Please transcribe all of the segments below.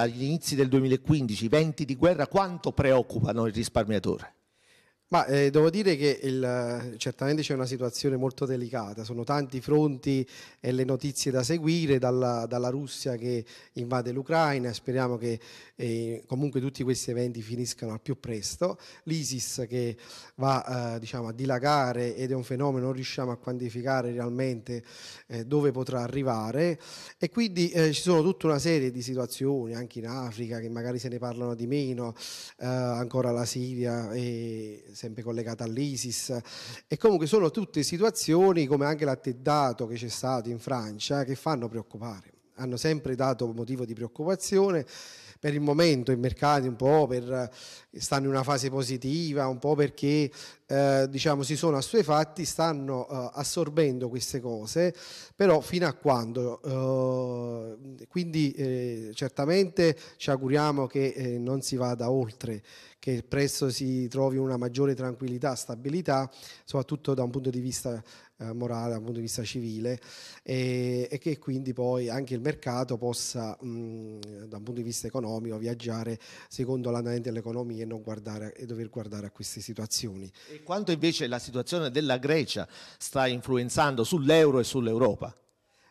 agli inizi del 2015, i venti di guerra, quanto preoccupano il risparmiatore? Ma eh, devo dire che il, certamente c'è una situazione molto delicata, sono tanti i fronti e le notizie da seguire, dalla, dalla Russia che invade l'Ucraina, speriamo che eh, comunque tutti questi eventi finiscano al più presto, l'ISIS che va eh, diciamo, a dilagare ed è un fenomeno, non riusciamo a quantificare realmente eh, dove potrà arrivare e quindi eh, ci sono tutta una serie di situazioni anche in Africa che magari se ne parlano di meno, eh, ancora la Siria. E, sempre collegata all'ISIS e comunque sono tutte situazioni come anche l'attentato che c'è stato in Francia che fanno preoccupare, hanno sempre dato motivo di preoccupazione per il momento i mercati un po' per, stanno in una fase positiva, un po' perché eh, diciamo, si sono assuefatti, stanno eh, assorbendo queste cose, però fino a quando? Eh, quindi eh, certamente ci auguriamo che eh, non si vada oltre, che presto si trovi una maggiore tranquillità, stabilità, soprattutto da un punto di vista morale, da un punto di vista civile e, e che quindi poi anche il mercato possa, mh, mm, da un punto di vista economico, viaggiare secondo l'andamento dell'economia e non guardare, e dover guardare a queste situazioni. E quanto invece la situazione della Grecia sta influenzando sull'euro e sull'Europa?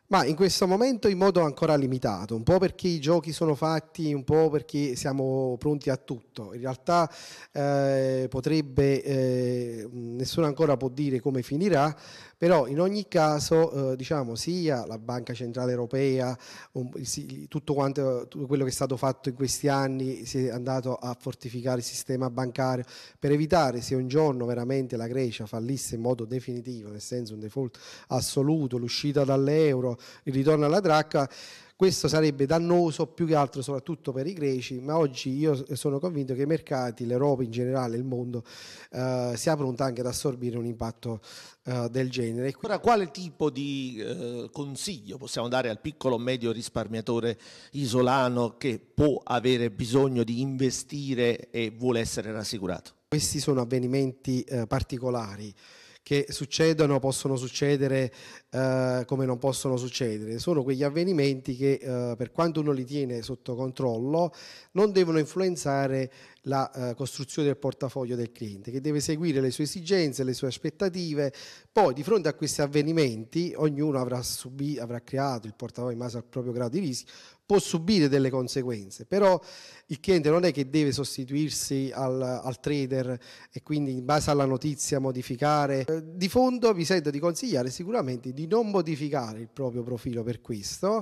Ma in questo momento in modo ancora limitato, un po' perché i giochi sono fatti, un po' perché siamo pronti a tutto. In realtà eh, potrebbe eh, nessuno ancora può dire come finirà, però in ogni caso eh, diciamo, sia la Banca Centrale Europea, un, tutto, quanto, tutto quello che è stato fatto in questi anni si è andato a fortificare il sistema bancario per evitare se un giorno veramente la Grecia fallisse in modo definitivo, nel senso un default assoluto, l'uscita dall'euro, il ritorno alla dracca, questo sarebbe dannoso più che altro soprattutto per i greci, ma oggi io sono convinto che i mercati, l'Europa in generale, il mondo, eh, sia pronta anche ad assorbire un impatto eh, del genere. Ora, quale tipo di eh, consiglio possiamo dare al piccolo o medio risparmiatore isolano che può avere bisogno di investire e vuole essere rassicurato? Questi sono avvenimenti eh, particolari che succedono possono succedere eh, come non possono succedere, sono quegli avvenimenti che eh, per quanto uno li tiene sotto controllo non devono influenzare la eh, costruzione del portafoglio del cliente che deve seguire le sue esigenze, le sue aspettative, poi di fronte a questi avvenimenti ognuno avrà, subì, avrà creato il portafoglio in base al proprio grado di rischio, può subire delle conseguenze, però il cliente non è che deve sostituirsi al, al trader e quindi in base alla notizia modificare. Eh, di fondo vi sento di consigliare sicuramente di non modificare il proprio profilo per questo,